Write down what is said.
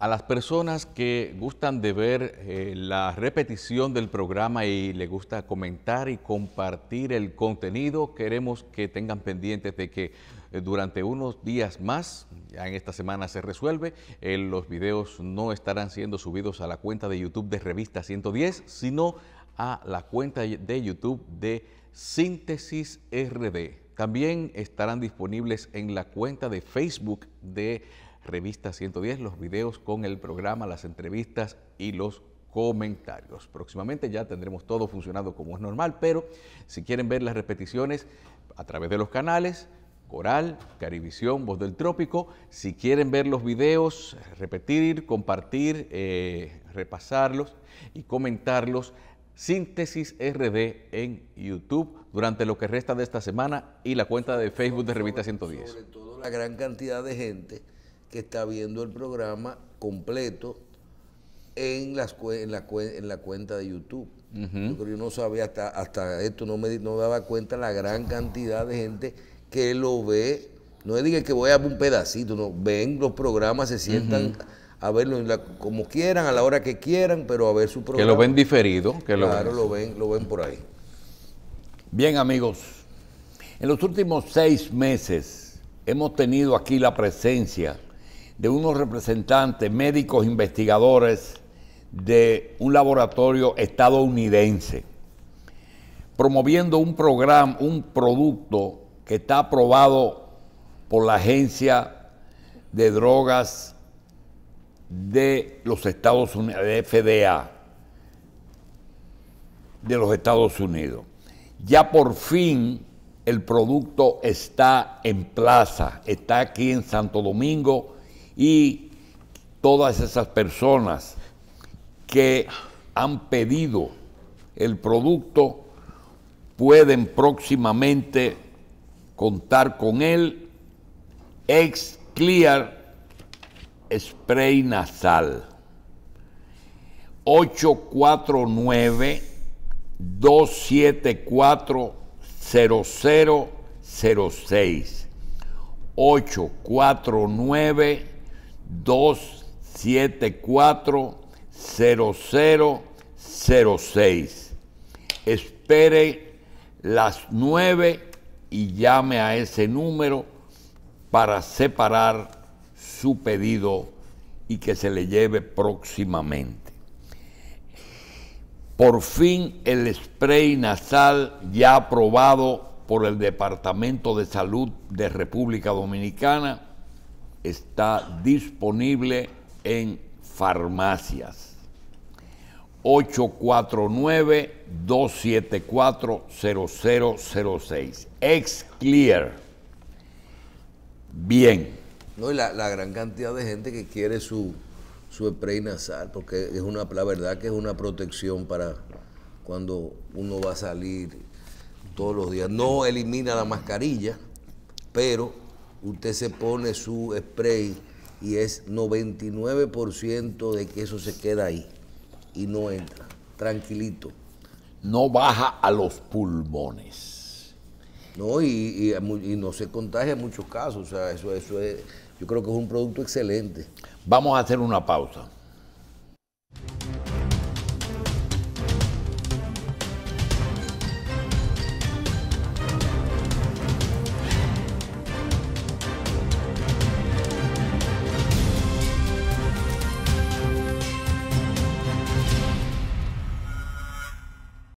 A las personas que gustan de ver eh, la repetición del programa y le gusta comentar y compartir el contenido, queremos que tengan pendientes de que eh, durante unos días más, ya en esta semana se resuelve, eh, los videos no estarán siendo subidos a la cuenta de YouTube de Revista 110, sino a la cuenta de YouTube de Síntesis RD. También estarán disponibles en la cuenta de Facebook de Revista 110, los videos con el programa, las entrevistas y los comentarios. Próximamente ya tendremos todo funcionado como es normal, pero si quieren ver las repeticiones a través de los canales, Coral, Carivisión, Voz del Trópico. Si quieren ver los videos, repetir, compartir, eh, repasarlos y comentarlos, Síntesis RD en YouTube durante lo que resta de esta semana y la cuenta de Facebook de Revista 110. Sobre todo la gran cantidad de gente que está viendo el programa completo en, la, cuenta de YouTube. Yo no sabía hasta, esto, no me, daba cuenta la gran cantidad de gente que lo ve. No es que voy a un pedacito, no, ven los programas, se sientan a verlo como quieran, a la hora que quieran, pero a ver su programa. Que lo ven diferido. claro, Lo, ven, lo ven por ahí. Bien, amigos, en los últimos seis meses hemos tenido aquí la presencia de unos representantes, médicos, investigadores de un laboratorio estadounidense, promoviendo un programa, un producto que está aprobado por la Agencia de Drogas de los Estados Unidos, de FDA, de los Estados Unidos. Ya por fin el producto está en plaza, está aquí en Santo Domingo, y todas esas personas que han pedido el producto pueden próximamente contar con el ex clear spray nasal 849 274 0006 849 274-0006. Espere las 9 y llame a ese número para separar su pedido y que se le lleve próximamente. Por fin el spray nasal ya aprobado por el Departamento de Salud de República Dominicana está disponible en farmacias. 849-274-0006. Exclear. Bien. No, la, gran cantidad de gente que quiere su, su spray nasal, porque es una, la verdad que es una protección para cuando uno va a salir todos los días. No elimina la mascarilla, pero usted se pone su spray y es 99% de que eso se queda ahí y no entra, tranquilito. No baja a los pulmones. No, y, no se contagia en muchos casos. O sea, eso, eso yo creo que es un producto excelente. Vamos a hacer una pausa.